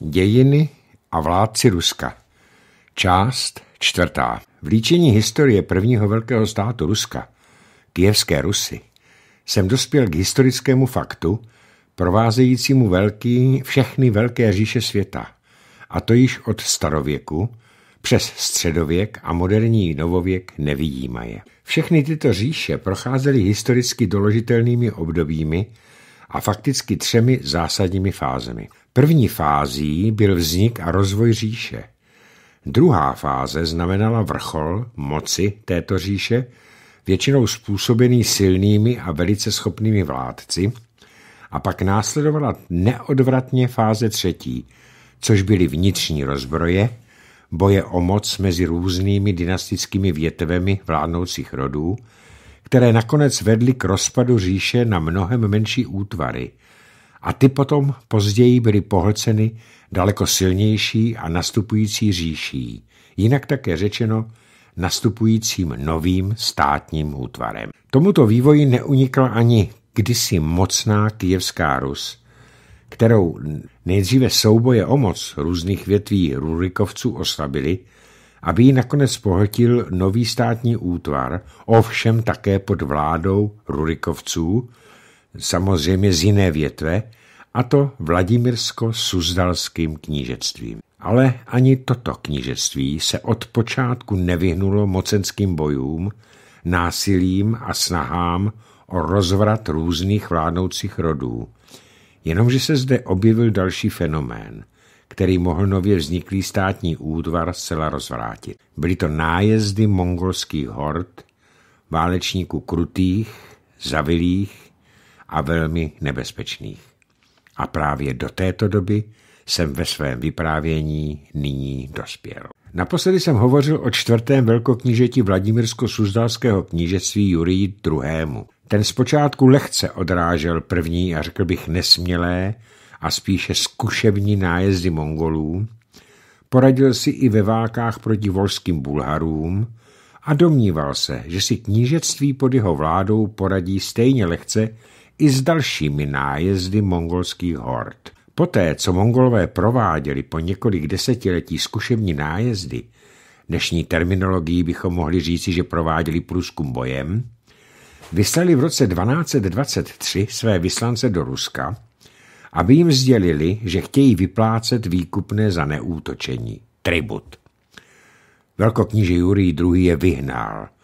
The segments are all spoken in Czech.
Dějiny a vládci Ruska. Část čtvrtá. V líčení historie prvního velkého státu Ruska, Kijevské Rusy, jsem dospěl k historickému faktu, provázejícímu velký, všechny velké říše světa, a to již od starověku, přes středověk a moderní novověk nevidímaje. Všechny tyto říše procházely historicky doložitelnými obdobími a fakticky třemi zásadními fázemi. První fází byl vznik a rozvoj říše. Druhá fáze znamenala vrchol moci této říše, většinou způsobený silnými a velice schopnými vládci, a pak následovala neodvratně fáze třetí, což byly vnitřní rozbroje, boje o moc mezi různými dynastickými větvemi vládnoucích rodů, které nakonec vedly k rozpadu říše na mnohem menší útvary – a ty potom později byly pohlceny daleko silnější a nastupující říší, jinak také řečeno nastupujícím novým státním útvarem. Tomuto vývoji neunikla ani kdysi mocná kijevská Rus, kterou nejdříve souboje o moc různých větví Rurikovců oslabili, aby ji nakonec pohltil nový státní útvar, ovšem také pod vládou Rurikovců, samozřejmě z jiné větve, a to Vladimirsko-Suzdalským knížectvím. Ale ani toto knížectví se od počátku nevyhnulo mocenským bojům, násilím a snahám o rozvrat různých vládnoucích rodů. Jenomže se zde objevil další fenomén, který mohl nově vzniklý státní útvar zcela rozvrátit. Byly to nájezdy mongolských hord, válečníků krutých, zavilých, a velmi nebezpečných. A právě do této doby jsem ve svém vyprávění nyní dospěl. Naposledy jsem hovořil o čtvrtém velkoknížeti Vladimírsko-Suzdalského knížectví Jurii II. Ten zpočátku lehce odrážel první a řekl bych nesmělé a spíše zkušební nájezdy Mongolů, poradil si i ve válkách proti volským Bulharům a domníval se, že si knížectví pod jeho vládou poradí stejně lehce i s dalšími nájezdy mongolských hord. Poté, co mongolové prováděli po několik desetiletí zkušební nájezdy, dnešní terminologii bychom mohli říci, že prováděli průzkum bojem, vyslali v roce 1223 své vyslance do Ruska, aby jim sdělili, že chtějí vyplácet výkupné za neútočení, tribut. Velkokníže Jurij II. je vyhnal –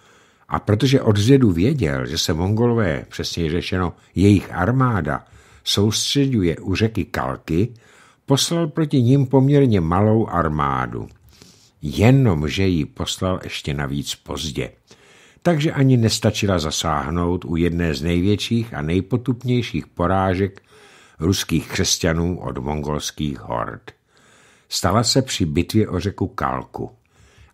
a protože odzvědu věděl, že se mongolové, přesně řečeno jejich armáda, soustředuje u řeky Kalky, poslal proti ním poměrně malou armádu. Jenomže ji poslal ještě navíc pozdě. Takže ani nestačila zasáhnout u jedné z největších a nejpotupnějších porážek ruských křesťanů od mongolských hord. Stala se při bitvě o řeku Kalku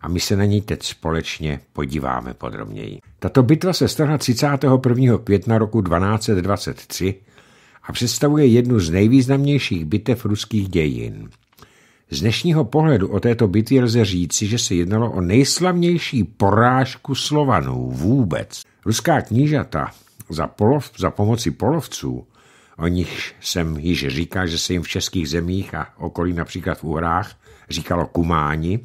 a my se na ní teď společně podíváme podrobněji. Tato bitva se stala 31. května roku 1223 a představuje jednu z nejvýznamnějších bitev ruských dějin. Z dnešního pohledu o této bitvě lze říci, že se jednalo o nejslavnější porážku Slovanů vůbec. Ruská knížata za, polov, za pomoci polovců, o nich jsem již říkal, že se jim v českých zemích a okolí například v Uhrách říkalo kumáni,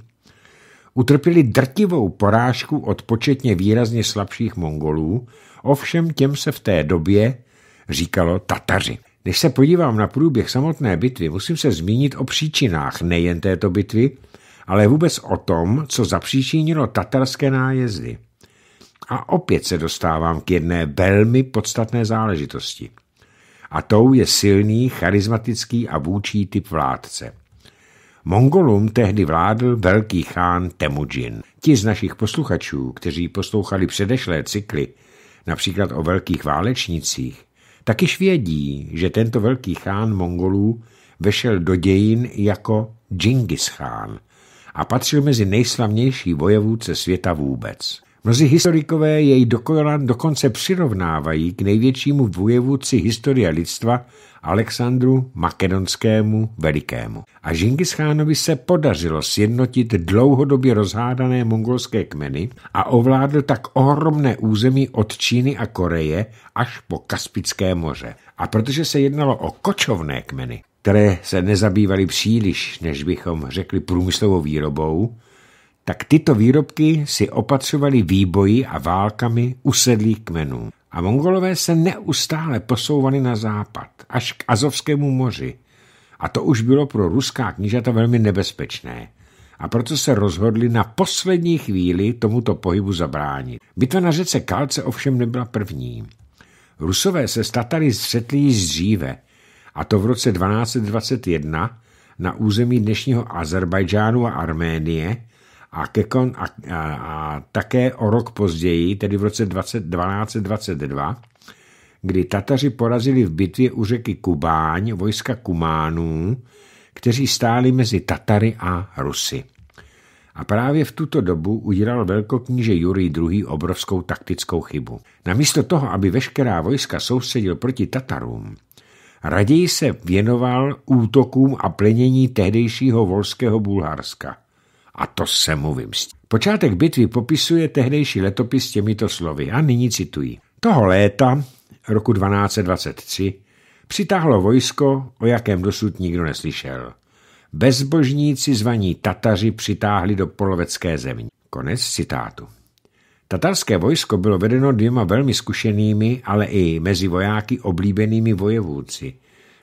utrpěli drtivou porážku od početně výrazně slabších Mongolů, ovšem těm se v té době říkalo Tataři. Než se podívám na průběh samotné bitvy, musím se zmínit o příčinách nejen této bitvy, ale vůbec o tom, co zapříčinilo tatarské nájezdy. A opět se dostávám k jedné velmi podstatné záležitosti. A tou je silný, charismatický a vůčí typ vládce. Mongolům tehdy vládl velký chán Temujin. Ti z našich posluchačů, kteří poslouchali předešlé cykly, například o velkých válečnicích, takyž vědí, že tento velký chán Mongolů vešel do dějin jako Džingis chán a patřil mezi nejslavnější vojevůdce světa vůbec. Mnozí historikové jej dokonce přirovnávají k největšímu vůjevůci historie lidstva Alexandru Makedonskému Velikému. A Žingischánovi se podařilo sjednotit dlouhodobě rozhádané mongolské kmeny a ovládl tak ohromné území od Číny a Koreje až po Kaspické moře. A protože se jednalo o kočovné kmeny, které se nezabývaly příliš, než bychom řekli průmyslovou výrobou, tak tyto výrobky si opatřovaly výboji a válkami usedlých kmenů. A mongolové se neustále posouvali na západ, až k Azovskému moři. A to už bylo pro ruská knížata velmi nebezpečné. A proto se rozhodli na poslední chvíli tomuto pohybu zabránit. Bitva na řece Kalce ovšem nebyla první. Rusové se s Tatary střetli již dříve, a to v roce 1221 na území dnešního Azerbajdžánu a Arménie, a, ke kon, a, a, a také o rok později, tedy v roce 20, 1222, kdy Tataři porazili v bitvě u řeky Kubáň vojska Kumánů, kteří stáli mezi Tatary a Rusy. A právě v tuto dobu udělal velkokníže Jurij II. obrovskou taktickou chybu. Namísto toho, aby veškerá vojska sousedil proti Tatarům, raději se věnoval útokům a plenění tehdejšího volského Bulharska – a to se mu vymstí. Počátek bitvy popisuje tehdejší letopis těmito slovy a nyní citují. Toho léta, roku 1223, přitáhlo vojsko, o jakém dosud nikdo neslyšel. Bezbožníci zvaní Tataři přitáhli do polovecké země. Konec citátu. Tatarské vojsko bylo vedeno dvěma velmi zkušenými, ale i mezi vojáky oblíbenými vojevůci,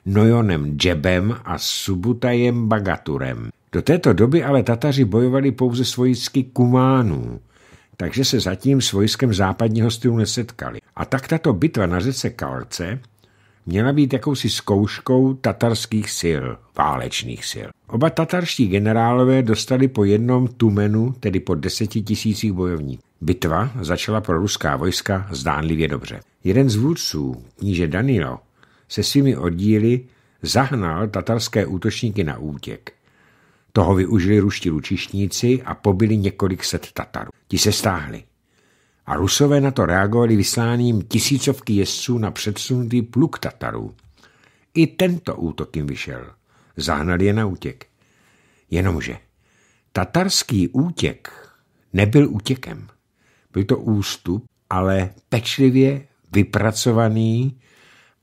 Nojonem Džebem a Subutajem Bagaturem. Do této doby ale Tataři bojovali pouze s vojsky Kumánů, takže se zatím s vojskem západního stylu nesetkali. A tak tato bitva na řece Kalce měla být jakousi zkouškou tatarských sil, válečných sil. Oba tatarští generálové dostali po jednom tumenu, tedy po deseti tisících bojovníků. Bitva začala pro ruská vojska zdánlivě dobře. Jeden z vůdců, kníže Danilo, se svými oddíly zahnal tatarské útočníky na útěk. Toho využili ruští lučišníci a pobili několik set Tatarů. Ti se stáhli. A Rusové na to reagovali vysláním tisícovky jezdců na předsunutý pluk Tatarů. I tento útok jim vyšel. Zahnali je na útěk. Jenomže tatarský útěk nebyl útěkem. Byl to ústup, ale pečlivě vypracovaný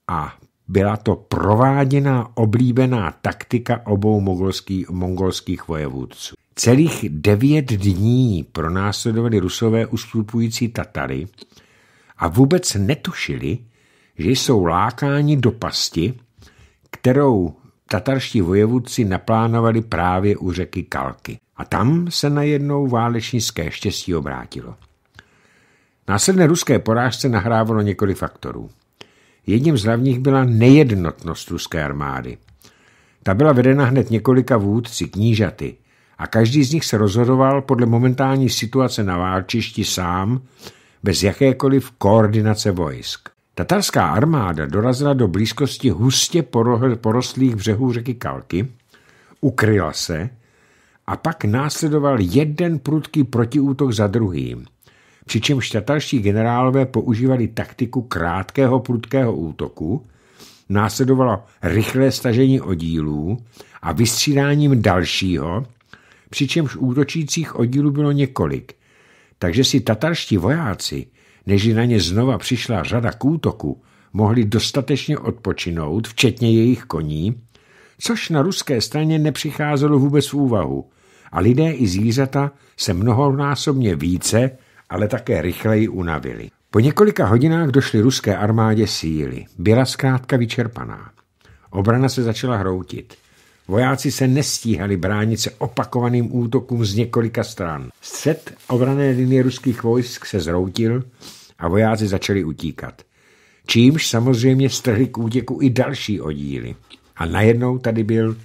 a byla to prováděná oblíbená taktika obou mongolských, mongolských vojevůdců. Celých devět dní pronásledovali rusové ustupující Tatary a vůbec netušili, že jsou lákáni do pasti, kterou tatarští vojevůdci naplánovali právě u řeky Kalky. A tam se najednou válečnické štěstí obrátilo. Následné ruské porážce nahrávalo několik faktorů. Jedním z hlavních byla nejednotnost ruské armády. Ta byla vedena hned několika vůdci knížaty a každý z nich se rozhodoval podle momentální situace na válčišti sám, bez jakékoliv koordinace vojsk. Tatarská armáda dorazila do blízkosti hustě porostlých břehů řeky Kalky, ukryla se a pak následoval jeden prudký protiútok za druhým – přičemž tatarští generálové používali taktiku krátkého prudkého útoku, následovalo rychlé stažení oddílů a vystřídáním dalšího, přičemž útočících oddílů bylo několik, takže si tatarští vojáci, než na ně znova přišla řada k útoku, mohli dostatečně odpočinout, včetně jejich koní, což na ruské straně nepřicházelo vůbec v úvahu a lidé i zvířata se mnohonásobně více ale také rychleji unavili. Po několika hodinách došly ruské armádě síly. Byla zkrátka vyčerpaná. Obrana se začala hroutit. Vojáci se nestíhali bránit se opakovaným útokům z několika stran. Střed obrané linie ruských vojsk se zroutil a vojáci začali utíkat. Čímž samozřejmě strhli k útěku i další oddíly. A najednou tady byl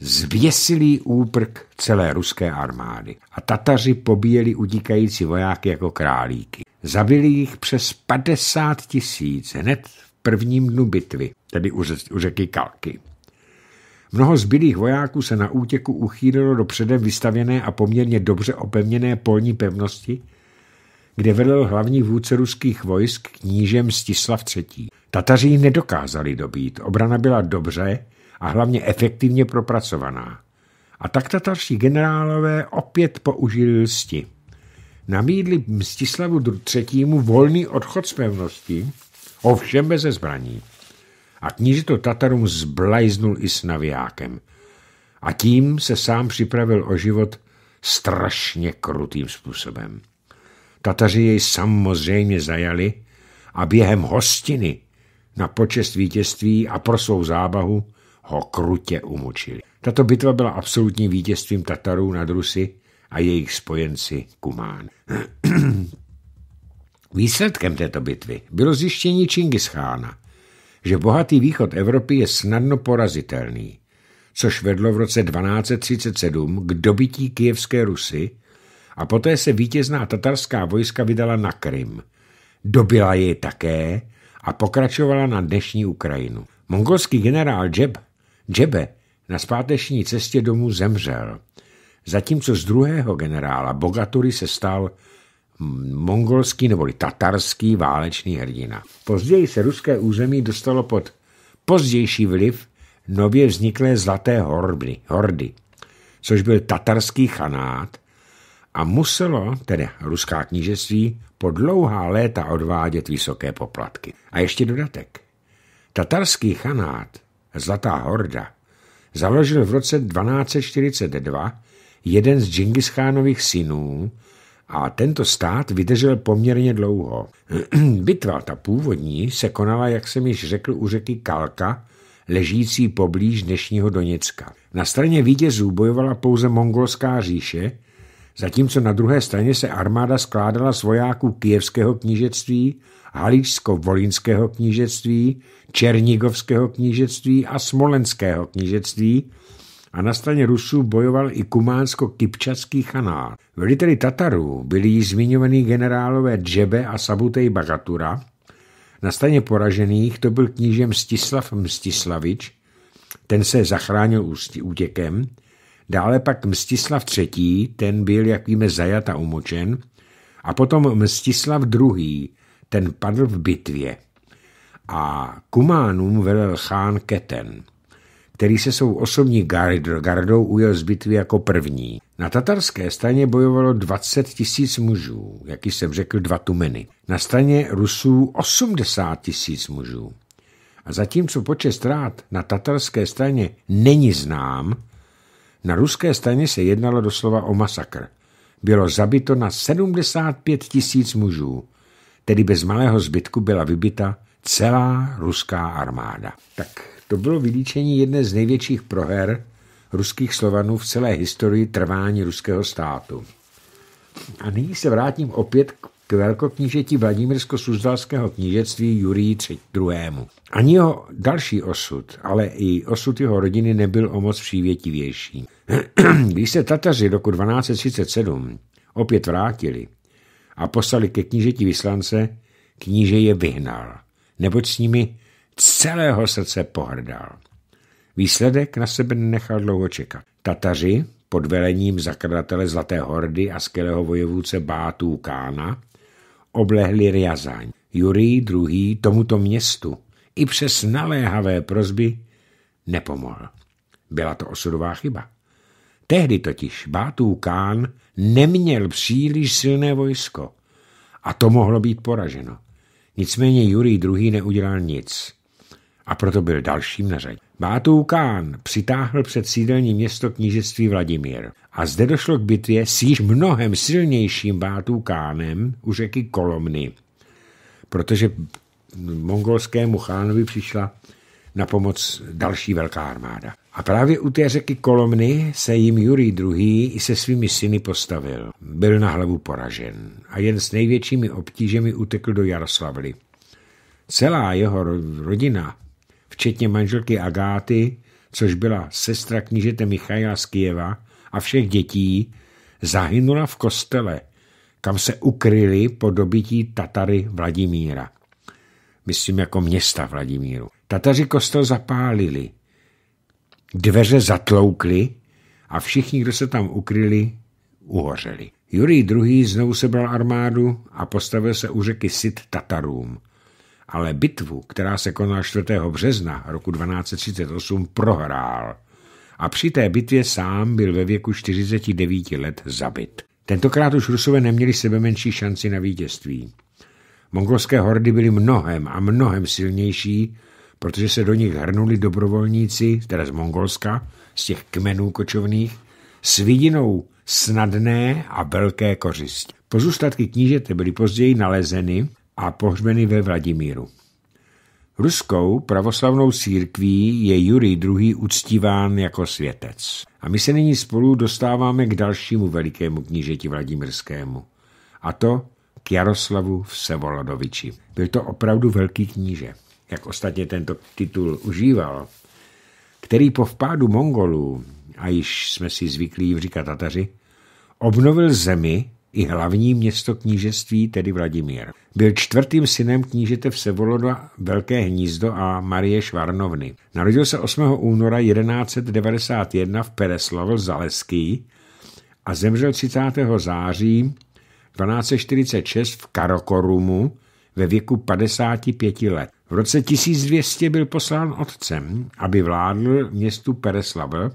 zvěsilý úprk celé ruské armády a Tataři pobíjeli utíkající vojáky jako králíky. Zabili jich přes 50 tisíc hned v prvním dnu bitvy, tedy u řeky Kalky. Mnoho zbylých vojáků se na útěku uchýlilo do předem vystavěné a poměrně dobře opevněné polní pevnosti, kde vedl hlavní vůdce ruských vojsk knížem Stislav III. Tataři nedokázali dobít, obrana byla dobře, a hlavně efektivně propracovaná. A tak tatarští generálové opět použili lsti. Namídli Mstislavu III. volný odchod z pevnosti, ovšem bez zbraní. A kníže to Tatarům zblajznul i s navijákem. A tím se sám připravil o život strašně krutým způsobem. Tataři jej samozřejmě zajali a během hostiny na počest vítězství a pro svou zábahu ho krutě umučili. Tato bitva byla absolutním vítězstvím Tatarů nad Rusy a jejich spojenci Kumán. Výsledkem této bitvy bylo zjištění Čingischána, že bohatý východ Evropy je snadno porazitelný, což vedlo v roce 1237 k dobití kijevské Rusy a poté se vítězná tatarská vojska vydala na Krym. Dobila jej také a pokračovala na dnešní Ukrajinu. Mongolský generál Jeb Džebe na zpáteční cestě domů zemřel, zatímco z druhého generála Bogatury se stal mongolský neboli tatarský válečný hrdina. Později se ruské území dostalo pod pozdější vliv nově vzniklé Zlaté horby, hordy což byl tatarský chanát a muselo, tedy ruská knížectví, po dlouhá léta odvádět vysoké poplatky. A ještě dodatek. Tatarský chanát Zlatá horda, založil v roce 1242 jeden z Džingischánových synů a tento stát vydržel poměrně dlouho. Bitva, ta původní, se konala, jak jsem již řekl, u řeky Kalka, ležící poblíž dnešního Doněcka. Na straně vítězů bojovala pouze mongolská říše, zatímco na druhé straně se armáda skládala z vojáků Kijevského knížectví, halíčsko volinského knížectví, Černígovského knížectví a Smolenského knížectví a na straně Rusů bojoval i kumánsko kipčatský chanát. Veliteli Tatarů byli již zmiňovaní generálové Džebe a Sabutej Bagatura, na straně poražených to byl knížem Stislav Mstislavič, ten se zachránil útěkem, Dále pak Mstislav III., ten byl, jak víme, zajat a umočen, a potom Mstislav II., ten padl v bitvě. A Kumánům velel chán Keten, který se svou osobní gardou ujel z bitvy jako první. Na tatarské straně bojovalo 20 tisíc mužů, jak jsem řekl, dva tumeny. Na straně Rusů 80 tisíc mužů. A zatímco počet strát na tatarské straně není znám, na ruské straně se jednalo doslova o masakr. Bylo zabito na 75 tisíc mužů, tedy bez malého zbytku byla vybita celá ruská armáda. Tak to bylo vylíčení jedné z největších proher ruských Slovanů v celé historii trvání ruského státu. A nyní se vrátím opět k k velkoknížeti Vladimírsko-Suzdalského knížectví Jurii II. Ani jeho další osud, ale i osud jeho rodiny nebyl o moc přívětivější. Když se Tataři roku 1237 opět vrátili a poslali ke knížeti vyslance, kníže je vyhnal, neboť s nimi celého srdce pohrdal. Výsledek na sebe nechal dlouho čekat. Tataři pod velením zakladatele Zlaté hordy a skvělého vojevůce Bátů Kána oblehli Riazáň. Jurij II. tomuto městu i přes naléhavé prozby nepomohl. Byla to osudová chyba. Tehdy totiž Bátů Kán neměl příliš silné vojsko a to mohlo být poraženo. Nicméně Jurij II. neudělal nic a proto byl dalším na řadě. Bátů Kán přitáhl před sídelní město knížectví Vladimír a zde došlo k bitvě s již mnohem silnějším bátůkánem u řeky Kolomny, protože mongolskému chánovi přišla na pomoc další velká armáda. A právě u té řeky Kolomny se jim Jurij II. i se svými syny postavil. Byl na hlavu poražen a jen s největšími obtížemi utekl do Jaroslavly. Celá jeho rodina, včetně manželky Agáty, což byla sestra knížete Michaila z Kijeva, a všech dětí zahynula v kostele, kam se ukryli po dobití Tatary Vladimíra. Myslím jako města Vladimíru. Tataři kostel zapálili, dveře zatloukli a všichni, kdo se tam ukryli, uhořeli. Jurij II. znovu sebral armádu a postavil se u řeky Sit Tatarům. Ale bitvu, která se konala 4. března roku 1238, prohrál a při té bitvě sám byl ve věku 49 let zabit. Tentokrát už Rusové neměli sebe menší šanci na vítězství. Mongolské hordy byly mnohem a mnohem silnější, protože se do nich hrnuli dobrovolníci, teda z Mongolska, z těch kmenů kočovných, s vidinou snadné a velké kořisti. Pozůstatky knížete byly později nalezeny a pohřbeny ve Vladimíru. Ruskou pravoslavnou církví je Jurij II. uctíván jako světec. A my se nyní spolu dostáváme k dalšímu velikému knížeti Vladimirskému. A to k Jaroslavu Vsevolodoviči. Byl to opravdu velký kníže, jak ostatně tento titul užíval, který po vpádu Mongolů, a již jsme si zvyklí jim říkat Tataři, obnovil zemi i hlavní město knížectví, tedy Vladimír. Byl čtvrtým synem knížete Vsevoloda Velké hnízdo a Marie Švarnovny. Narodil se 8. února 1191 v Pereslov Zaleský a zemřel 30. září 1246 v Karokorumu ve věku 55 let. V roce 1200 byl poslán otcem, aby vládl městu Pereslavl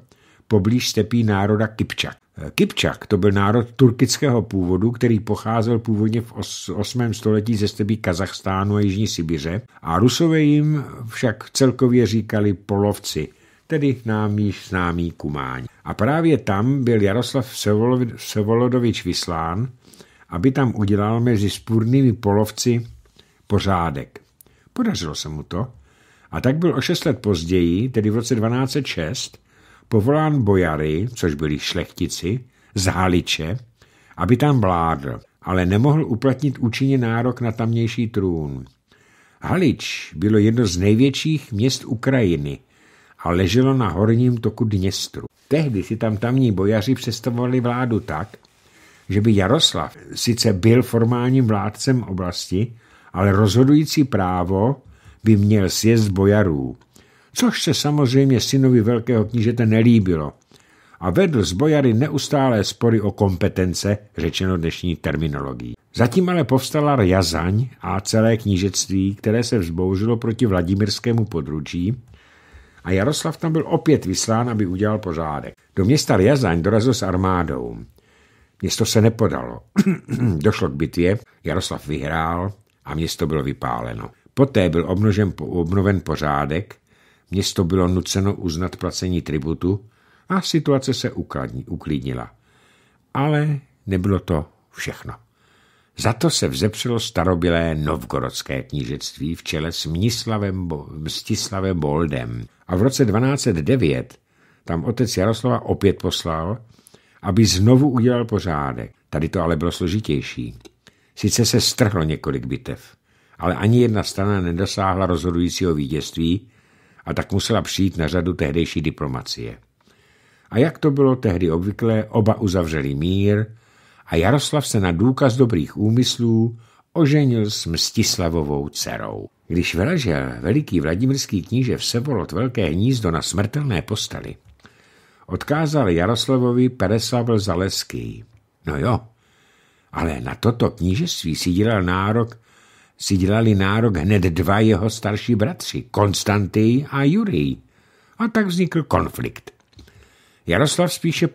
poblíž stepí národa Kipčak. Eh, Kipčak to byl národ turkického původu, který pocházel původně v 8. století ze stepí Kazachstánu a Jižní Sibiře a Rusové jim však celkově říkali polovci, tedy nám již známý kumáň. A právě tam byl Jaroslav Sevolodovič vyslán, aby tam udělal mezi spůrnými polovci pořádek. Podařilo se mu to a tak byl o šest let později, tedy v roce 1206, povolán bojary, což byli šlechtici, z Haliče, aby tam vládl, ale nemohl uplatnit účinně nárok na tamnější trůn. Halič bylo jedno z největších měst Ukrajiny a leželo na horním toku Dněstru. Tehdy si tam tamní bojaři představovali vládu tak, že by Jaroslav sice byl formálním vládcem oblasti, ale rozhodující právo by měl sjezd bojarů, což se samozřejmě synovi velkého knížete nelíbilo a vedl z bojary neustálé spory o kompetence, řečeno dnešní terminologií. Zatím ale povstala Rjazaň a celé knížectví, které se vzbouřilo proti Vladimirskému područí a Jaroslav tam byl opět vyslán, aby udělal pořádek. Do města Rjazaň dorazil s armádou. Město se nepodalo. Došlo k bitvě, Jaroslav vyhrál a město bylo vypáleno. Poté byl obnožen, obnoven pořádek Město bylo nuceno uznat placení tributu a situace se uklidnila. Ale nebylo to všechno. Za to se vzepřelo starobilé novgorodské knížectví v čele s Mnislavem, Mstislavem Boldem a v roce 1209 tam otec Jaroslava opět poslal, aby znovu udělal pořádek. Tady to ale bylo složitější. Sice se strhlo několik bitev, ale ani jedna strana nedosáhla rozhodujícího vítězství a tak musela přijít na řadu tehdejší diplomacie. A jak to bylo tehdy obvyklé, oba uzavřeli mír a Jaroslav se na důkaz dobrých úmyslů oženil s Mstislavovou dcerou. Když vražel veliký vladimirský kníže v Sevolot velké hnízdo na smrtelné posteli, odkázal Jaroslavovi Peresavel Zaleský. No jo, ale na toto knížectví si dělal nárok si dělali nárok hned dva jeho starší bratři, Konstanty a Jurij. A tak vznikl konflikt. Jaroslav spíše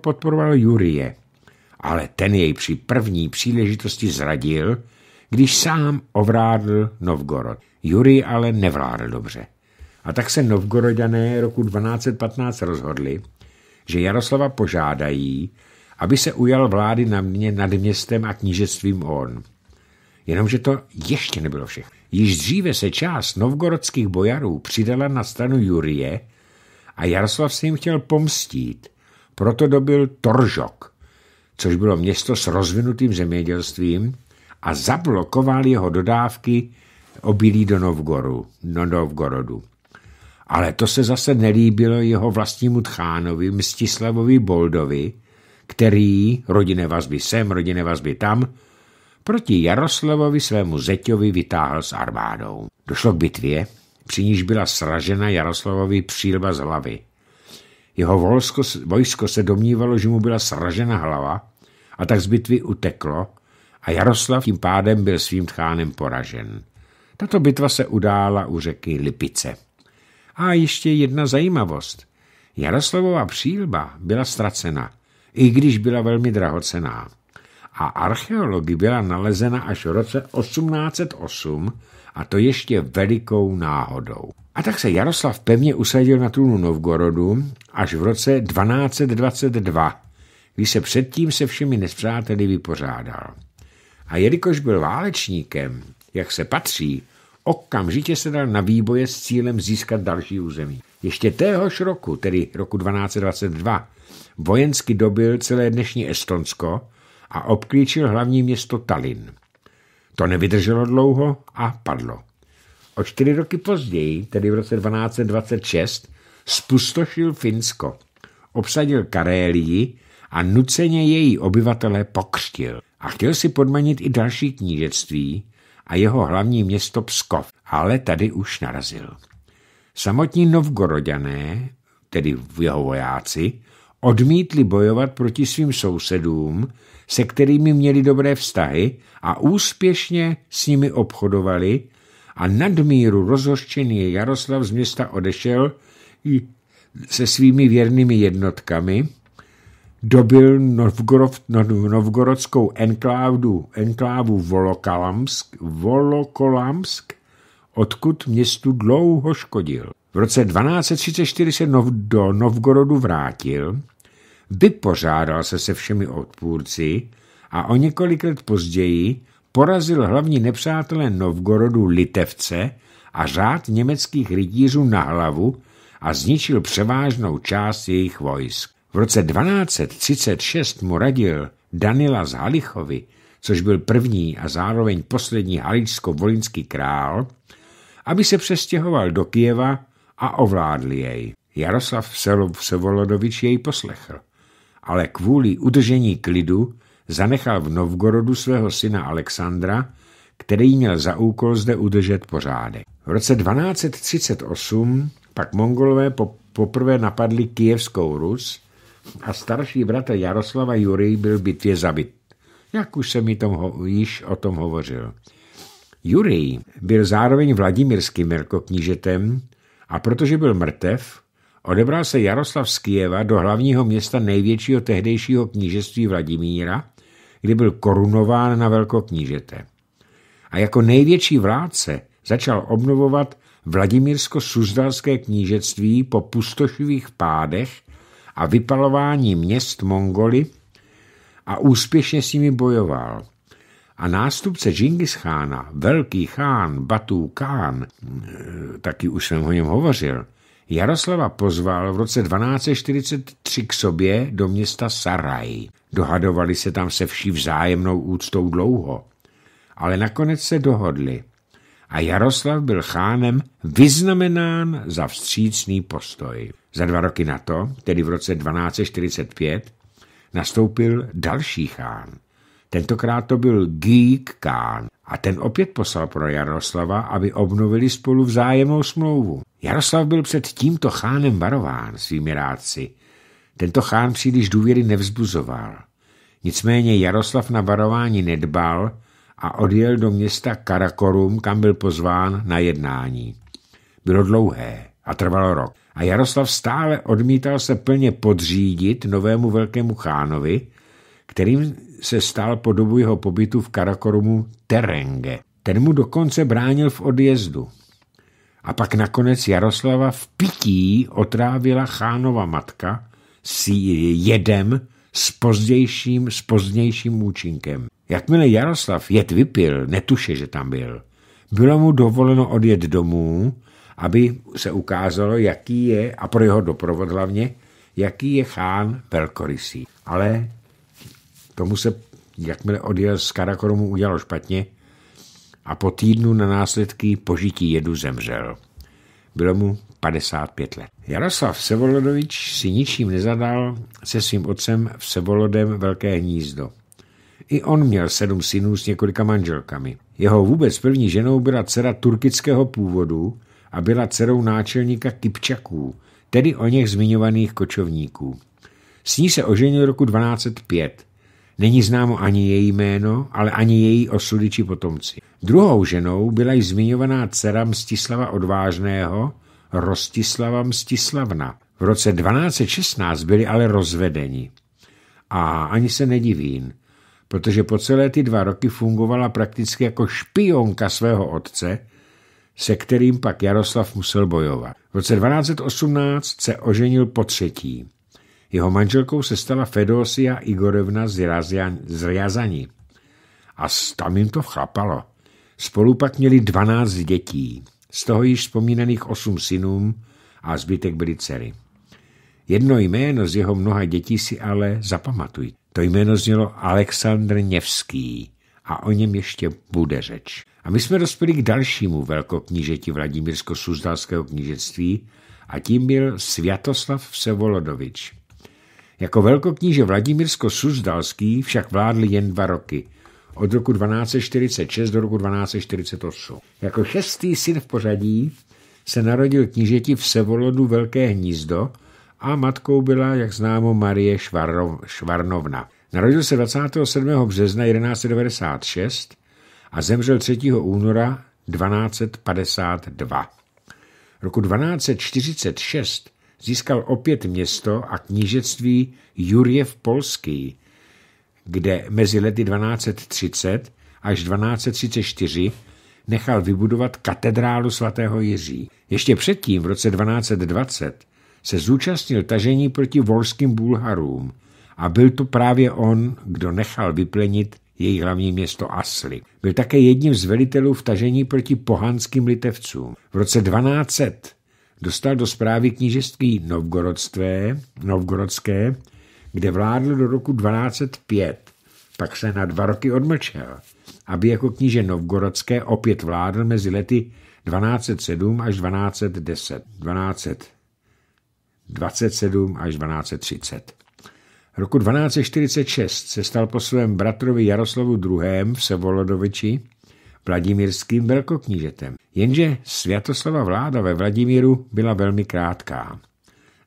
podporoval Jurije, ale ten jej při první příležitosti zradil, když sám ovrádl Novgorod. Jurij ale nevládl dobře. A tak se Novgorodané roku 1215 rozhodli, že Jaroslava požádají, aby se ujal vlády nad městem a knížectvím on. Jenomže to ještě nebylo všechno. Již dříve se část novgorodských bojarů přidala na stranu Jurie a Jaroslav se jim chtěl pomstít. Proto dobil Toržok, což bylo město s rozvinutým zemědělstvím a zablokoval jeho dodávky obilí do, Novgoru, do Novgorodu. Ale to se zase nelíbilo jeho vlastnímu tchánovi Mstislavovi Boldovi, který rodinné vazby sem, rodinné vazby tam – proti Jaroslavovi svému zeťovi vytáhl s armádou. Došlo k bitvě, při níž byla sražena Jaroslavovi přílba z hlavy. Jeho volsko, vojsko se domnívalo, že mu byla sražena hlava a tak z bitvy uteklo a Jaroslav tím pádem byl svým tchánem poražen. Tato bitva se udála u řeky Lipice. A ještě jedna zajímavost. Jaroslavova přílba byla ztracena, i když byla velmi drahocená a archeologi byla nalezena až v roce 1808 a to ještě velikou náhodou. A tak se Jaroslav pevně usadil na trůnu Novgorodu až v roce 1222, kdy se předtím se všemi nespřáteli vypořádal. A jelikož byl válečníkem, jak se patří, okamžitě se dal na výboje s cílem získat další území. Ještě téhož roku, tedy roku 1222, vojensky dobil celé dnešní Estonsko a obklíčil hlavní město Tallinn. To nevydrželo dlouho a padlo. O čtyři roky později, tedy v roce 1226, spustošil Finsko, obsadil Karélii a nuceně její obyvatele pokřtil. A chtěl si podmanit i další knížectví a jeho hlavní město Pskov, ale tady už narazil. Samotní Novgorodané, tedy jeho vojáci, odmítli bojovat proti svým sousedům, se kterými měli dobré vztahy a úspěšně s nimi obchodovali a nadmíru rozhořčený Jaroslav z města odešel i se svými věrnými jednotkami, dobil Novgorod, novgorodskou enklávdu enklávu Volokalamsk, Volokolamsk, odkud městu dlouho škodil. V roce 1234 se nov, do Novgorodu vrátil vypořádal se se všemi odpůrci a o několik let později porazil hlavní nepřátelé Novgorodu Litevce a řád německých rytířů na hlavu a zničil převážnou část jejich vojsk. V roce 1236 mu radil Danila z Halichovy, což byl první a zároveň poslední haličsko-volinský král, aby se přestěhoval do Kijeva a ovládl jej. Jaroslav Selov Sevolodovič jej poslechl ale kvůli udržení klidu zanechal v Novgorodu svého syna Alexandra, který měl za úkol zde udržet pořádek. V roce 1238 pak Mongolové poprvé napadli Kijevskou Rus a starší bratr Jaroslava Jurij byl v bitvě zabit. Jak už jsem již o tom hovořil. Jurij byl zároveň Vladimírským merkoknížetem a protože byl mrtev, Odebral se Jaroslav z Kijeva do hlavního města největšího tehdejšího knížectví Vladimíra, kdy byl korunován na velkoknížete. A jako největší vládce začal obnovovat Vladimírsko-Suzdalské knížectví po pustošivých pádech a vypalování měst Mongoly a úspěšně s nimi bojoval. A nástupce Džingis velký chán Batú Kán, eh, taky už jsem o něm hovořil, Jaroslava pozval v roce 1243 k sobě do města Saraj. Dohadovali se tam se vší vzájemnou úctou dlouho, ale nakonec se dohodli a Jaroslav byl chánem vyznamenán za vstřícný postoj. Za dva roky na to, tedy v roce 1245, nastoupil další chán. Tentokrát to byl Gík Kán a ten opět poslal pro Jaroslava, aby obnovili spolu vzájemnou smlouvu. Jaroslav byl před tímto chánem varován svými rádci. Tento chán příliš důvěry nevzbuzoval. Nicméně Jaroslav na varování nedbal a odjel do města Karakorum, kam byl pozván na jednání. Bylo dlouhé a trvalo rok. A Jaroslav stále odmítal se plně podřídit novému velkému chánovi, kterým se stal po dobu jeho pobytu v Karakorumu Terenge. Ten mu dokonce bránil v odjezdu a pak nakonec Jaroslava v pití otrávila chánova matka s jedem s pozdějším, s pozdějším účinkem. Jakmile Jaroslav jed vypil, netuše, že tam byl, bylo mu dovoleno odjet domů, aby se ukázalo, jaký je, a pro jeho doprovod hlavně, jaký je chán velkorysý. Ale tomu se, jakmile odjel z Karakoromu, udělalo špatně, a po týdnu na následky požití jedu zemřel. Bylo mu 55 let. Jaroslav Sevolodovič si ničím nezadal se svým otcem v Sevolodem Velké hnízdo. I on měl sedm synů s několika manželkami. Jeho vůbec první ženou byla dcera turkického původu a byla dcerou náčelníka Kipčaků, tedy o něch zmiňovaných kočovníků. S ní se oženil roku 1205. Není známo ani její jméno, ale ani její osudy či potomci. Druhou ženou byla i zmiňovaná dcera Mstislava Odvážného, Rostislava Mstislavna. V roce 1216 byli ale rozvedeni. A ani se nedivím, protože po celé ty dva roky fungovala prakticky jako špionka svého otce, se kterým pak Jaroslav musel bojovat. V roce 1218 se oženil po třetí. Jeho manželkou se stala Fedosia Igorovna z Riazani. A tam jim to chlapalo. Spolu pak měli 12 dětí, z toho již vzpomínaných osm synům a zbytek byly dcery. Jedno jméno z jeho mnoha dětí si ale zapamatuj. To jméno znělo Aleksandr Něvský a o něm ještě bude řeč. A my jsme dospěli k dalšímu velkoknížeti Vladimírsko-Suzdalského knížectví a tím byl Sviatoslav Vsevolodovič. Jako velkokníže Vladimírsko Suzdalský však vládl jen dva roky, od roku 1246 do roku 1248. Jako šestý syn v pořadí se narodil knížeti v Sevolodu Velké hnízdo a matkou byla, jak známo, Marie Švarov, Švarnovna. Narodil se 27. března 1196 a zemřel 3. února 1252. Roku 1246 získal opět město a knížectví Jurjev Polský, kde mezi lety 1230 až 1234 nechal vybudovat katedrálu svatého Jiří. Ještě předtím, v roce 1220, se zúčastnil tažení proti volským bulharům a byl to právě on, kdo nechal vyplenit její hlavní město Asli. Byl také jedním z velitelů v tažení proti pohanským litevcům. V roce 1200 dostal do zprávy knížectví Novgorodské, kde vládl do roku 1205. Pak se na dva roky odmlčel, aby jako kníže Novgorodské opět vládl mezi lety 1207 až 1210, 1227 až 1230. Roku 1246 se stal po svém bratrovi Jaroslavu II. v Sevolodoviči vladimírským velkoknížetem. Jenže Světoslava vláda ve Vladimíru byla velmi krátká.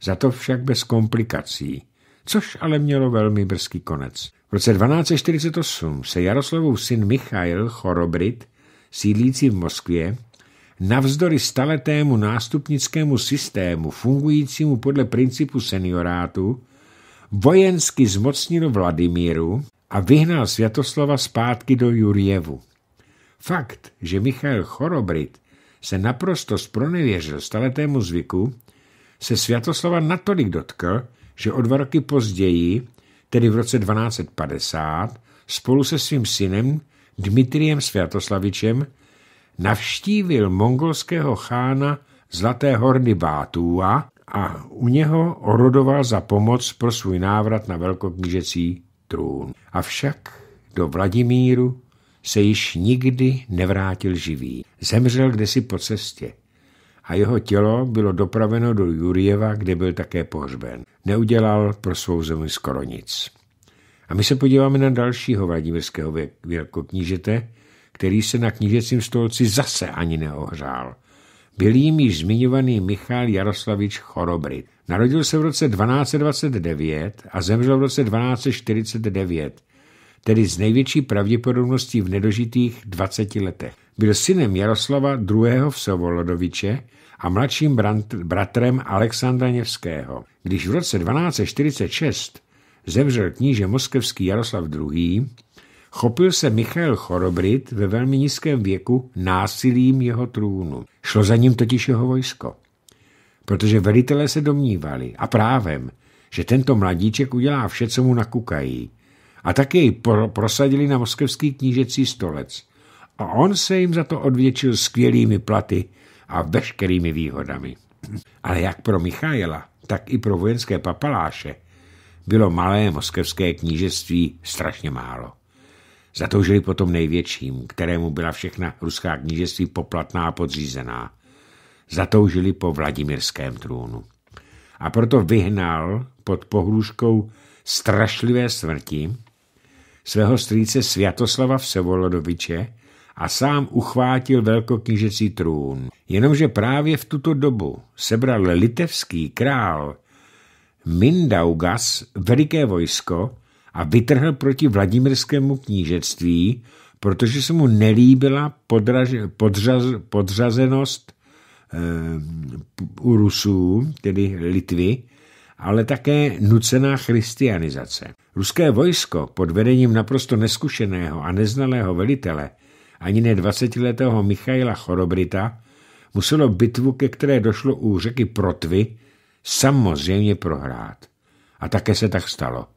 Za to však bez komplikací, což ale mělo velmi brzký konec. V roce 1248 se Jaroslavův syn Michail Chorobrit, sídlící v Moskvě, navzdory staletému nástupnickému systému fungujícímu podle principu seniorátu, vojensky zmocnil Vladimíru a vyhnal Světoslava zpátky do Jurjevu. Fakt, že Michal Chorobrit se naprosto spronevěřil staletému zvyku, se Světoslava natolik dotkl, že o dva roky později, tedy v roce 1250, spolu se svým synem Dmitriem Světoslavičem navštívil mongolského chána Zlaté hordy Bátua a u něho orodoval za pomoc pro svůj návrat na velkoknížecí trůn. Avšak do Vladimíru se již nikdy nevrátil živý. Zemřel kdesi po cestě a jeho tělo bylo dopraveno do Jurjeva, kde byl také pohřben. Neudělal pro svou zemi skoro nic. A my se podíváme na dalšího vladimirského velkoknížete, který se na knížecím stolci zase ani neohřál. Byl jim již zmiňovaný Michal Jaroslavič Chorobryt. Narodil se v roce 1229 a zemřel v roce 1249 tedy s největší pravděpodobností v nedožitých 20 letech. Byl synem Jaroslava II. v Sovolodoviče a mladším bratrem Alexandra Něvského. Když v roce 1246 zemřel kníže moskevský Jaroslav II., chopil se Michal Chorobrit ve velmi nízkém věku násilím jeho trůnu. Šlo za ním totiž jeho vojsko. Protože velitelé se domnívali, a právem, že tento mladíček udělá vše, co mu nakukají, a tak jej pro prosadili na moskevský knížecí stolec. A on se jim za to odvěčil skvělými platy a veškerými výhodami. Ale jak pro Michaela, tak i pro vojenské papaláše bylo malé moskevské knížectví strašně málo. Zatoužili potom největším, kterému byla všechna ruská knížectví poplatná a podřízená. Zatoužili po vladimirském trůnu. A proto vyhnal pod pohrůžkou strašlivé smrti svého strýce Sviatoslava Vsevolodoviče a sám uchvátil velkoknížecí trůn. Jenomže právě v tuto dobu sebral litevský král Mindaugas veliké vojsko a vytrhl proti vladimirskému knížectví, protože se mu nelíbila podraž, podřaz, podřazenost eh, Rusů, tedy Litvy, ale také nucená christianizace. Ruské vojsko pod vedením naprosto neskušeného a neznalého velitele, ani ne 20-letého Michaila Chorobrita, muselo bitvu, ke které došlo u řeky Protvy, samozřejmě prohrát. A také se tak stalo.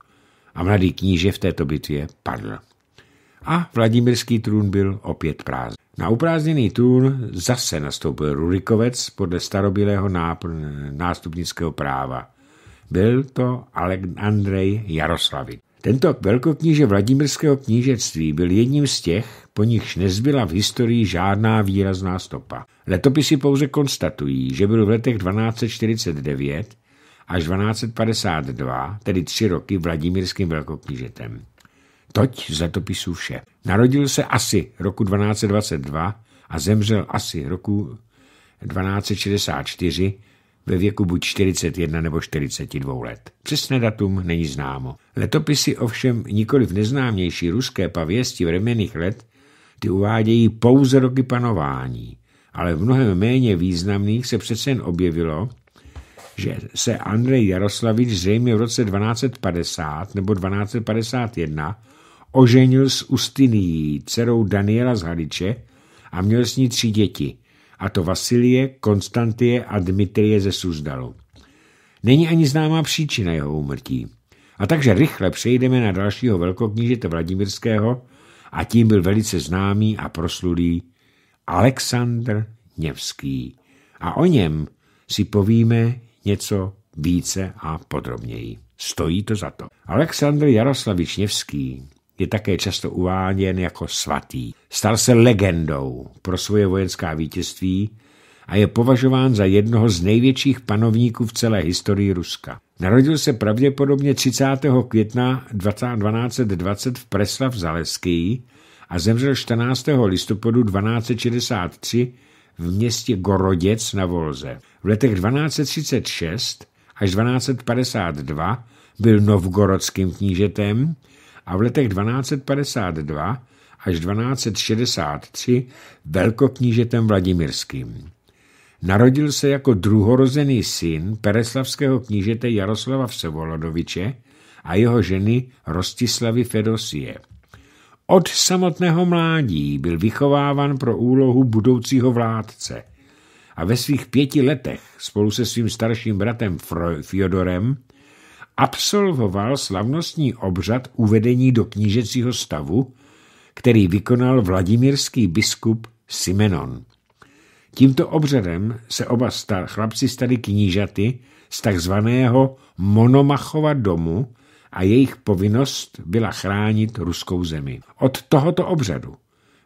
A mladý kníže v této bitvě padl. A Vladimirský trůn byl opět prázdný. Na uprázdněný trůn zase nastoupil Rurikovec podle starobilého nástupnického práva. Byl to Andrej Jaroslavič. Tento velkokníže Vladimirského knížectví byl jedním z těch, po nichž nezbyla v historii žádná výrazná stopa. Letopisy pouze konstatují, že byl v letech 1249 až 1252, tedy tři roky, Vladimírským velkoknížetem. Toť z letopisů vše. Narodil se asi roku 1222 a zemřel asi roku 1264 ve věku buď 41 nebo 42 let. Přesné datum není známo. Letopisy ovšem nikoli v neznámější ruské pavěsti vremenných let ty uvádějí pouze roky panování, ale v mnohem méně významných se přece jen objevilo, že se Andrej Jaroslavič zřejmě v roce 1250 nebo 1251 oženil s Ustinií, dcerou Daniela z Haliče, a měl s ní tři děti – a to Vasilie, Konstantie a Dmitrie ze Suzdalu. Není ani známá příčina jeho úmrtí. A takže rychle přejdeme na dalšího velkoknížete Vladimirského a tím byl velice známý a proslulý Aleksandr Něvský. A o něm si povíme něco více a podrobněji. Stojí to za to. Aleksandr Jaroslavič Něvský je také často uváděn jako svatý. Stal se legendou pro svoje vojenská vítězství a je považován za jednoho z největších panovníků v celé historii Ruska. Narodil se pravděpodobně 30. května 1220 v Preslav Zaleský a zemřel 14. listopadu 1263 v městě Goroděc na Volze. V letech 1236 až 1252 byl novgorodským knížetem a v letech 1252 až 1263 velkoknížetem Vladimirským. Narodil se jako druhorozený syn pereslavského knížete Jaroslava Vsevolodoviče a jeho ženy Rostislavy Fedosie. Od samotného mládí byl vychováván pro úlohu budoucího vládce a ve svých pěti letech spolu se svým starším bratem Fyodorem absolvoval slavnostní obřad uvedení do knížecího stavu, který vykonal vladimírský biskup Simenon. Tímto obřadem se oba star, chlapci stali knížaty z takzvaného Monomachova domu a jejich povinnost byla chránit ruskou zemi. Od tohoto obřadu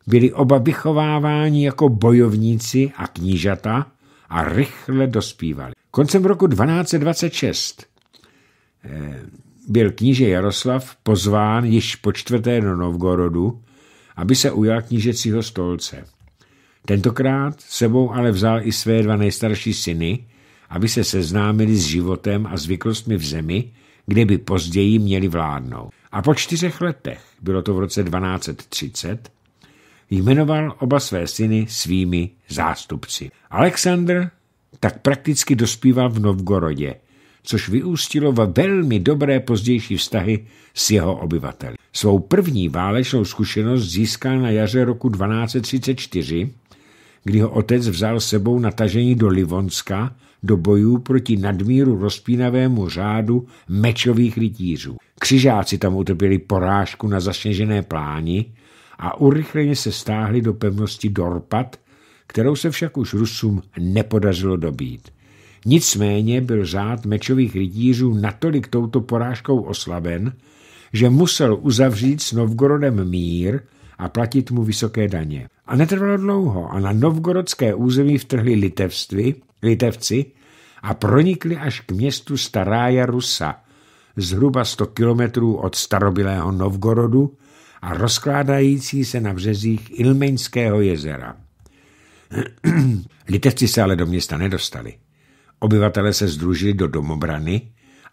byli oba vychováváni jako bojovníci a knížata a rychle dospívali. Koncem roku 1226 Eh, byl kníže Jaroslav pozván již po čtvrté do Novgorodu, aby se ujal knížecího stolce. Tentokrát sebou ale vzal i své dva nejstarší syny, aby se seznámili s životem a zvyklostmi v zemi, kde by později měli vládnout. A po čtyřech letech, bylo to v roce 1230, jmenoval oba své syny svými zástupci. Alexandr tak prakticky dospíval v Novgorodě – což vyústilo ve velmi dobré pozdější vztahy s jeho obyvateli. Svou první válečnou zkušenost získal na jaře roku 1234, kdy ho otec vzal sebou na tažení do Livonska do bojů proti nadmíru rozpínavému řádu mečových rytířů. Křižáci tam utrpěli porážku na zasněžené pláni a urychleně se stáhli do pevnosti Dorpat, kterou se však už Rusům nepodařilo dobít. Nicméně byl řád mečových rytířů natolik touto porážkou oslaben, že musel uzavřít s Novgorodem mír a platit mu vysoké daně. A netrvalo dlouho a na novgorodské území vtrhli litevství, litevci a pronikli až k městu Starája Rusa, zhruba 100 kilometrů od starobylého Novgorodu a rozkládající se na březích Ilmeňského jezera. Litevci se ale do města nedostali. Obyvatele se združili do domobrany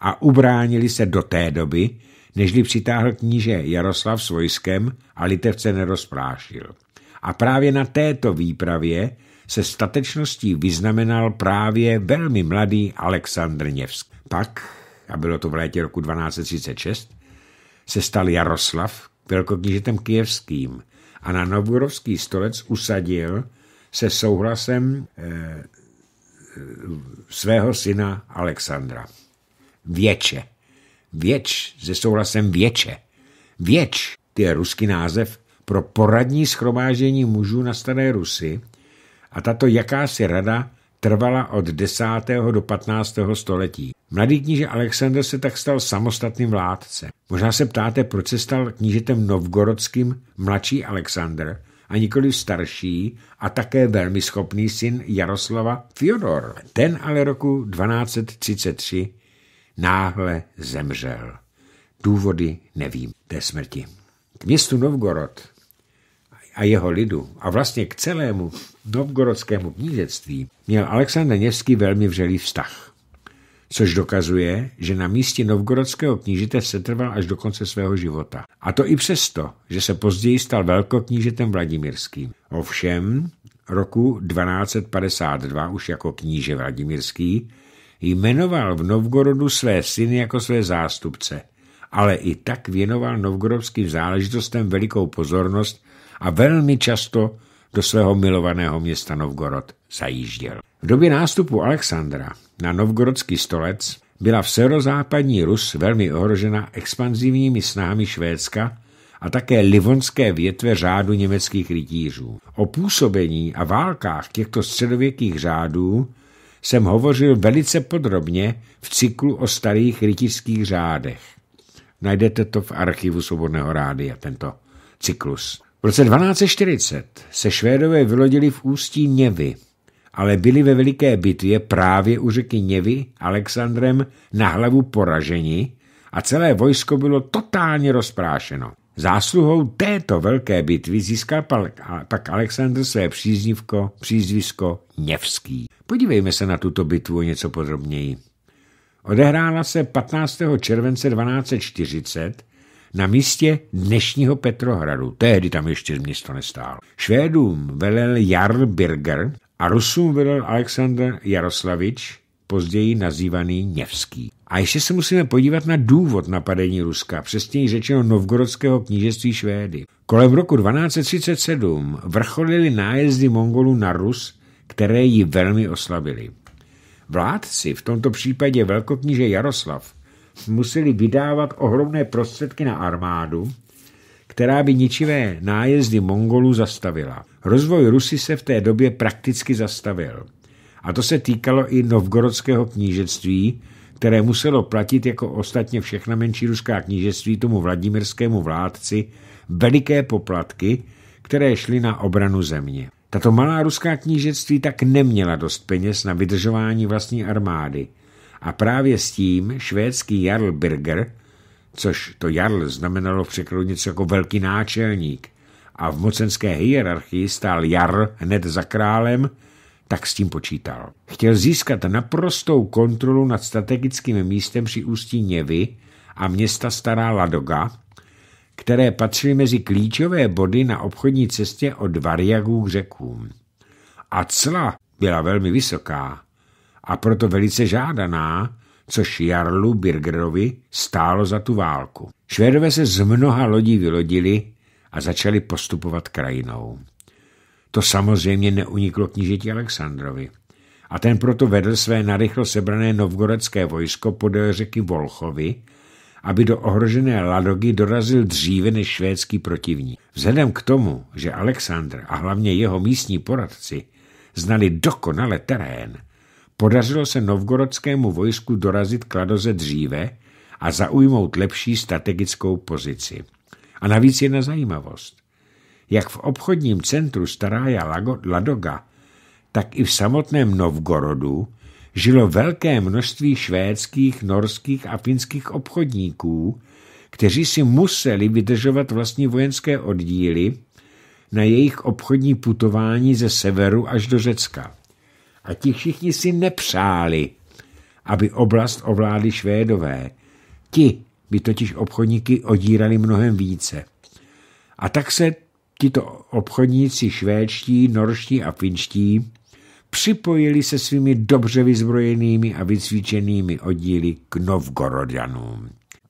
a ubránili se do té doby, nežli přitáhl kníže Jaroslav s vojskem a litevce nerozprášil. A právě na této výpravě se statečností vyznamenal právě velmi mladý Aleksandr Něvsk. Pak, a bylo to v létě roku 1236, se stal Jaroslav velkoknížetem kijevským a na novorovský stolec usadil se souhlasem eh, svého syna Alexandra. Věče. Věč se souhlasem věče. Věč, to je ruský název pro poradní schromáždění mužů na Staré Rusy a tato jakási rada trvala od 10. do 15. století. Mladý kníže Alexander se tak stal samostatným vládcem. Možná se ptáte, proč se stal knížetem novgorodským mladší Alexander, a nikoli starší a také velmi schopný syn Jaroslava Fyodor. Ten ale roku 1233 náhle zemřel. Důvody nevím té smrti. K městu Novgorod a jeho lidu a vlastně k celému novgorodskému knížectví měl Aleksandr Nevský velmi vřelý vztah což dokazuje, že na místě novgorodského knížete setrval až do konce svého života. A to i přesto, že se později stal velkoknížetem Vladimirským. Ovšem, roku 1252 už jako kníže Vladimirský jmenoval v Novgorodu své syny jako své zástupce, ale i tak věnoval novgorodským záležitostem velikou pozornost a velmi často do svého milovaného města Novgorod zajížděl. V době nástupu Alexandra na novgorodský stolec byla v severozápadní Rus velmi ohrožena expanzivními snahami Švédska a také livonské větve řádu německých rytířů. O působení a válkách těchto středověkých řádů jsem hovořil velice podrobně v cyklu o starých rytířských řádech. Najdete to v archivu Svobodného rádia, tento cyklus. V roce 1240 se Švédové vylodili v ústí Něvy ale byli ve veliké bitvě právě u řeky Něvy Alexandrem na hlavu poraženi a celé vojsko bylo totálně rozprášeno. Zásluhou této velké bitvy získal pak Alexandr své příznivko, přízvisko Něvský. Podívejme se na tuto bitvu něco podrobněji. Odehrála se 15. července 1240 na místě dnešního Petrohradu. Tehdy tam ještě město nestálo. Švédům velel Jarl Birger a Rusům velel Aleksandr Jaroslavič, později nazývaný Něvský. A ještě se musíme podívat na důvod napadení Ruska, přesněji řečeno novgorodského knížectví Švédy. Kolem roku 1237 vrcholily nájezdy Mongolů na Rus, které ji velmi oslabily. Vládci, v tomto případě velkokníže Jaroslav, museli vydávat ohromné prostředky na armádu, která by ničivé nájezdy Mongolů zastavila. Rozvoj Rusy se v té době prakticky zastavil. A to se týkalo i novgorodského knížectví, které muselo platit jako ostatně všechna menší ruská knížectví tomu vladimirskému vládci veliké poplatky, které šly na obranu země. Tato malá ruská knížectví tak neměla dost peněz na vydržování vlastní armády a právě s tím švédský Jarl Birger což to jarl znamenalo v překladu něco jako velký náčelník, a v mocenské hierarchii stál jarl hned za králem, tak s tím počítal. Chtěl získat naprostou kontrolu nad strategickým místem při ústí Něvy a města Stará Ladoga, které patřily mezi klíčové body na obchodní cestě od Variagů k řekům. A cla byla velmi vysoká a proto velice žádaná, což Jarlu Birgerovi stálo za tu válku. Švédové se z mnoha lodí vylodili a začali postupovat krajinou. To samozřejmě neuniklo knížeti Alexandrovi a ten proto vedl své narychlo sebrané novgorodské vojsko podél řeky Volchovy, aby do ohrožené Ladogy dorazil dříve než švédský protivník. Vzhledem k tomu, že Alexandr a hlavně jeho místní poradci znali dokonale terén, Podařilo se novgorodskému vojsku dorazit k Ladoze dříve a zaujmout lepší strategickou pozici. A navíc jedna zajímavost. Jak v obchodním centru Starája Ladoga, tak i v samotném Novgorodu žilo velké množství švédských, norských a finských obchodníků, kteří si museli vydržovat vlastní vojenské oddíly na jejich obchodní putování ze severu až do Řecka a ti všichni si nepřáli, aby oblast ovládli Švédové. Ti by totiž obchodníky odírali mnohem více. A tak se tito obchodníci švédští, norští a finští připojili se svými dobře vyzbrojenými a vycvičenými oddíly k Novgorodanům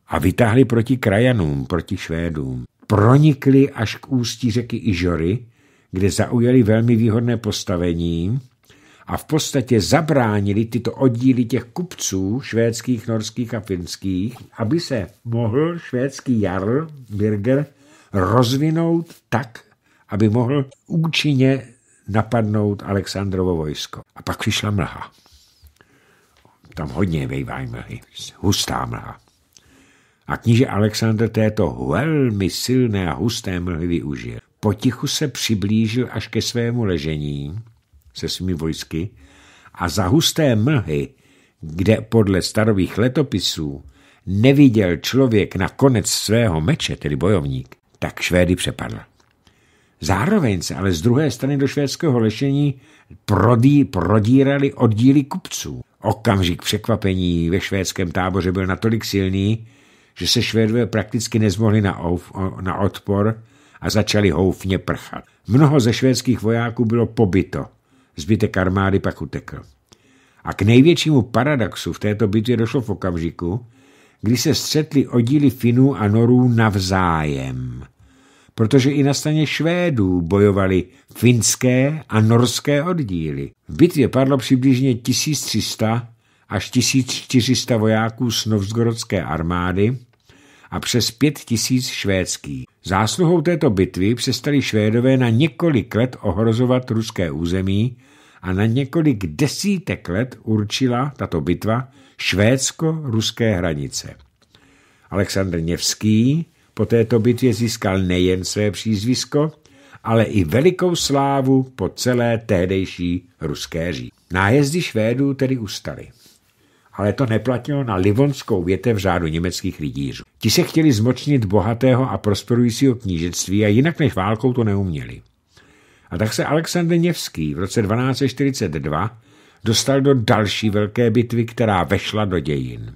a vytáhli proti krajanům, proti Švédům. Pronikli až k ústí řeky Ižory, kde zaujali velmi výhodné postavení a v podstatě zabránili tyto oddíly těch kupců švédských, norských a finských, aby se mohl švédský jarl Birger rozvinout tak, aby mohl účinně napadnout Aleksandrovo vojsko. A pak přišla mlha. Tam hodně vejvají mlhy, hustá mlha. A kníže Alexandr této velmi silné a husté mlhy využil. Potichu se přiblížil až ke svému ležení se svými vojsky a za husté mlhy, kde podle starových letopisů neviděl člověk na konec svého meče, tedy bojovník, tak Švédy přepadl. Zároveň se ale z druhé strany do švédského lešení prodí, prodírali oddíly kupců. Okamžik překvapení ve švédském táboře byl natolik silný, že se Švédové prakticky nezmohli na, ov, na odpor a začali houfně prchat. Mnoho ze švédských vojáků bylo pobyto Zbytek armády pak utekl. A k největšímu paradoxu v této bitvě došlo v okamžiku, kdy se střetli oddíly Finů a Norů navzájem. Protože i na straně Švédů bojovali finské a norské oddíly. V bitvě padlo přibližně 1300 až 1400 vojáků z novzgorodské armády a přes pět tisíc švédských. Zásluhou této bitvy přestali Švédové na několik let ohrozovat ruské území a na několik desítek let určila tato bitva švédsko-ruské hranice. Aleksandr Něvský po této bitvě získal nejen své přízvisko, ale i velikou slávu po celé tehdejší ruské říši. Nájezdy Švédů tedy ustaly ale to neplatilo na livonskou větev řádu německých rytířů. Ti se chtěli zmočnit bohatého a prosperujícího knížectví a jinak než válkou to neuměli. A tak se Alexandr Něvský v roce 1242 dostal do další velké bitvy, která vešla do dějin.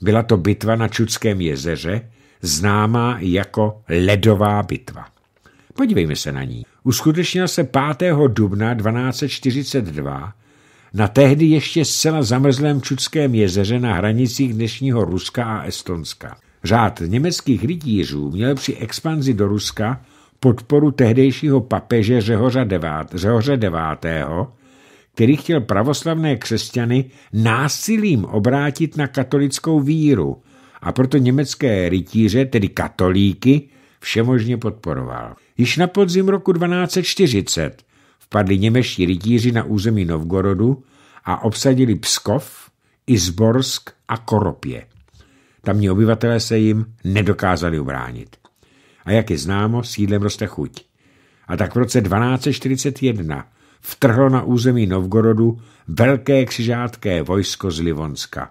Byla to bitva na Čudském jezeře, známá jako Ledová bitva. Podívejme se na ní. Uskutečnila se 5. dubna 1242 na tehdy ještě zcela zamrzlém Čudském jezeře na hranicích dnešního Ruska a Estonska. Řád německých rytířů měl při expanzi do Ruska podporu tehdejšího papeže Řehoře IX., který chtěl pravoslavné křesťany násilím obrátit na katolickou víru a proto německé rytíře, tedy katolíky, všemožně podporoval. Již na podzim roku 1240 vpadli němeští rytíři na území Novgorodu a obsadili Pskov, Izborsk a Koropě. Tamní obyvatelé se jim nedokázali ubránit. A jak je známo, sídlem roste chuť. A tak v roce 1241 vtrhlo na území Novgorodu velké křižátké vojsko z Livonska.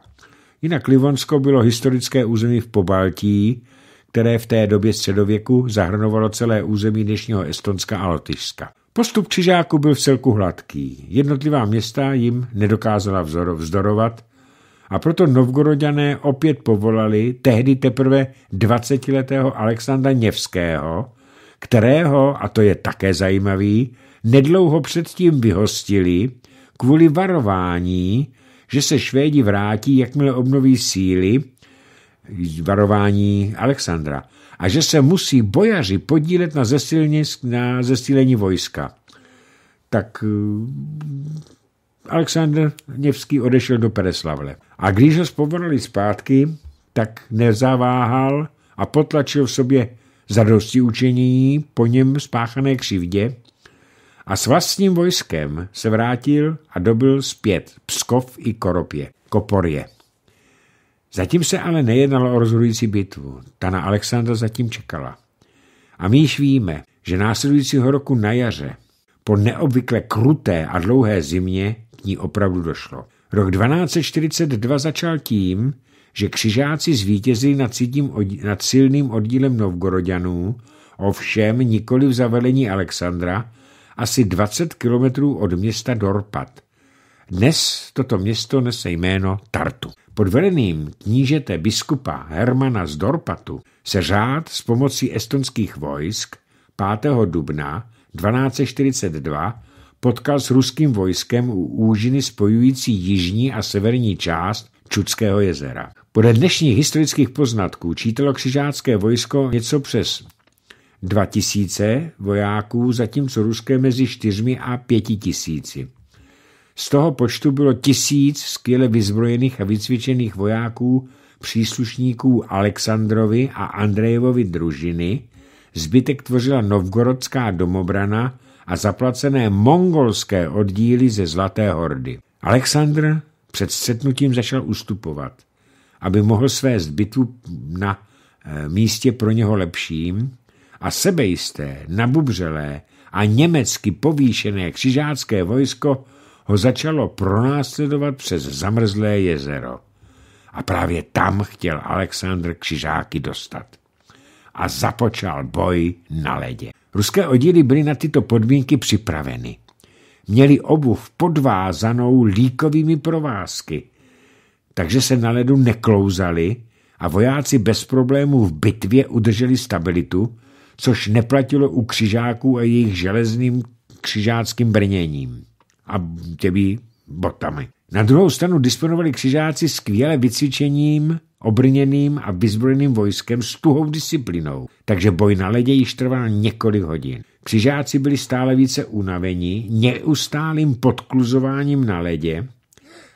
Jinak Livonsko bylo historické území v Pobaltí, které v té době středověku zahrnovalo celé území dnešního Estonska a Lotyšska. Postup křižáku byl v celku hladký. Jednotlivá města jim nedokázala vzor vzdorovat a proto novgorodané opět povolali tehdy teprve 20-letého Alexandra Něvského, kterého, a to je také zajímavý, nedlouho předtím vyhostili kvůli varování, že se Švédi vrátí, jakmile obnoví síly varování Alexandra a že se musí bojaři podílet na, zesilně, na zesílení vojska. Tak eh, Aleksandr Něvský odešel do Pereslavle. A když ho spovorali zpátky, tak nezaváhal a potlačil v sobě zadosti učení po něm spáchané křivdě a s vlastním vojskem se vrátil a dobil zpět Pskov i Koropě, Koporje. Zatím se ale nejednalo o rozhodující bitvu. Ta na Alexandra zatím čekala. A my již víme, že následujícího roku na jaře, po neobvykle kruté a dlouhé zimě, k ní opravdu došlo. Rok 1242 začal tím, že křižáci zvítězili nad, sídím, nad silným oddílem Novgorodianů, ovšem nikoli v zavelení Alexandra, asi 20 kilometrů od města Dorpat – dnes toto město nese jméno Tartu. Pod velením knížete biskupa Hermana z Dorpatu se řád s pomocí estonských vojsk 5. dubna 1242 potkal s ruským vojskem u úžiny spojující jižní a severní část Čudského jezera. Podle dnešních historických poznatků čítalo křižácké vojsko něco přes 2000 vojáků, zatímco ruské mezi 4 a 5 tisíci. Z toho počtu bylo tisíc skvěle vyzbrojených a vycvičených vojáků, příslušníků Alexandrovi a Andrejevovi družiny, zbytek tvořila novgorodská domobrana a zaplacené mongolské oddíly ze Zlaté hordy. Alexandr před střetnutím začal ustupovat, aby mohl své zbytu na eh, místě pro něho lepším a sebejisté, nabubřelé a německy povýšené křižácké vojsko ho začalo pronásledovat přes zamrzlé jezero. A právě tam chtěl Alexandr křižáky dostat. A započal boj na ledě. Ruské oddíly byly na tyto podmínky připraveny. Měli obuv podvázanou líkovými provázky, takže se na ledu neklouzali a vojáci bez problémů v bitvě udrželi stabilitu, což neplatilo u křižáků a jejich železným křižáckým brněním a těmi botami. Na druhou stranu disponovali křižáci skvěle vycvičením, obrněným a vyzbrojeným vojskem s tuhou disciplinou, takže boj na ledě již trval několik hodin. Křižáci byli stále více unaveni neustálým podkluzováním na ledě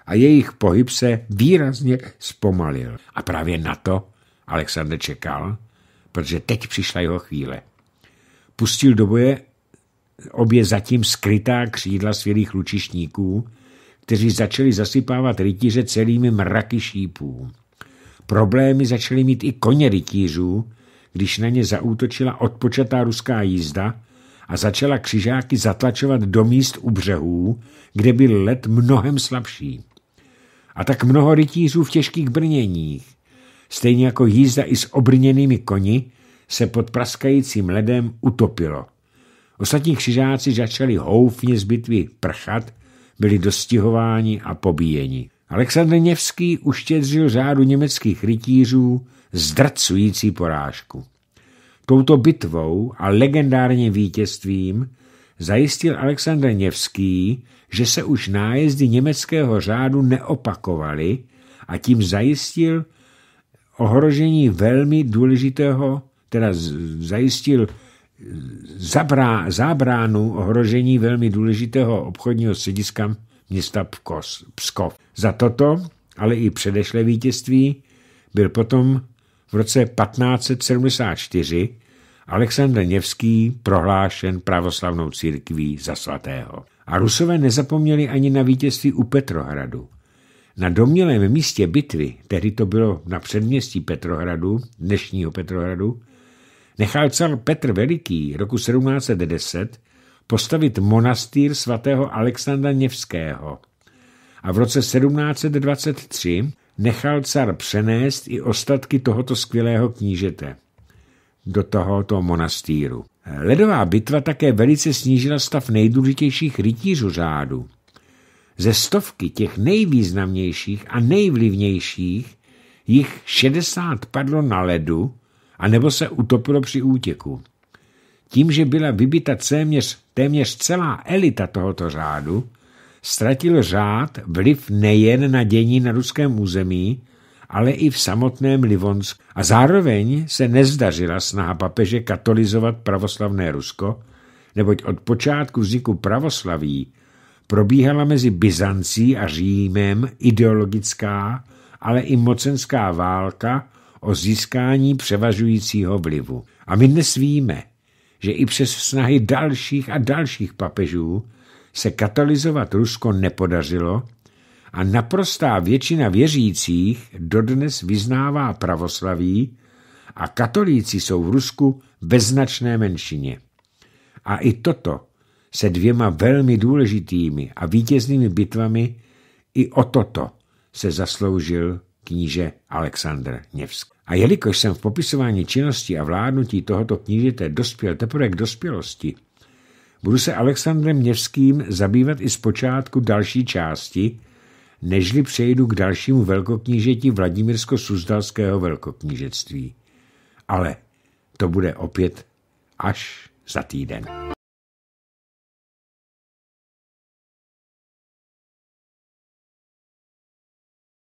a jejich pohyb se výrazně zpomalil. A právě na to Alexander čekal, protože teď přišla jeho chvíle. Pustil do boje obě zatím skrytá křídla svělých lučišníků, kteří začali zasypávat rytíře celými mraky šípů. Problémy začaly mít i koně rytířů, když na ně zaútočila odpočatá ruská jízda a začala křižáky zatlačovat do míst u břehů, kde byl let mnohem slabší. A tak mnoho rytířů v těžkých brněních, stejně jako jízda i s obrněnými koni, se pod praskajícím ledem utopilo. Ostatní křižáci začali houfně z bitvy prchat, byli dostihováni a pobíjeni. Aleksandr Něvský uštědřil řádu německých rytířů zdrcující porážku. Touto bitvou a legendárním vítězstvím zajistil Aleksandr Něvský, že se už nájezdy německého řádu neopakovaly a tím zajistil ohrožení velmi důležitého, teda zajistil zabrá, zábránu ohrožení velmi důležitého obchodního střediska města Pkos, Pskov. Za toto, ale i předešlé vítězství, byl potom v roce 1574 Aleksandr Něvský prohlášen pravoslavnou církví za svatého. A Rusové nezapomněli ani na vítězství u Petrohradu. Na domělém místě bitvy, tehdy to bylo na předměstí Petrohradu, dnešního Petrohradu, nechal car Petr Veliký roku 1710 postavit monastýr svatého Alexandra Něvského a v roce 1723 nechal car přenést i ostatky tohoto skvělého knížete do tohoto monastýru. Ledová bitva také velice snížila stav nejdůležitějších rytířů řádu. Ze stovky těch nejvýznamnějších a nejvlivnějších jich 60 padlo na ledu anebo se utopilo při útěku. Tím, že byla vybita téměř, téměř celá elita tohoto řádu, ztratil řád vliv nejen na dění na ruském území, ale i v samotném Livonsku a zároveň se nezdařila snaha papeže katolizovat pravoslavné Rusko, neboť od počátku vzniku pravoslaví probíhala mezi Byzancí a Římem ideologická, ale i mocenská válka o získání převažujícího vlivu. A my dnes víme, že i přes snahy dalších a dalších papežů se katalizovat Rusko nepodařilo a naprostá většina věřících dodnes vyznává pravoslaví a katolíci jsou v Rusku ve značné menšině. A i toto se dvěma velmi důležitými a vítěznými bitvami i o toto se zasloužil kníže Aleksandr Něvský. A jelikož jsem v popisování činnosti a vládnutí tohoto knížete dospěl teprve k dospělosti, budu se Alexandrem Měvským zabývat i z počátku další části, nežli přejdu k dalšímu velkoknížeti Vladimirsko suzdalského velkoknížectví. Ale to bude opět až za týden.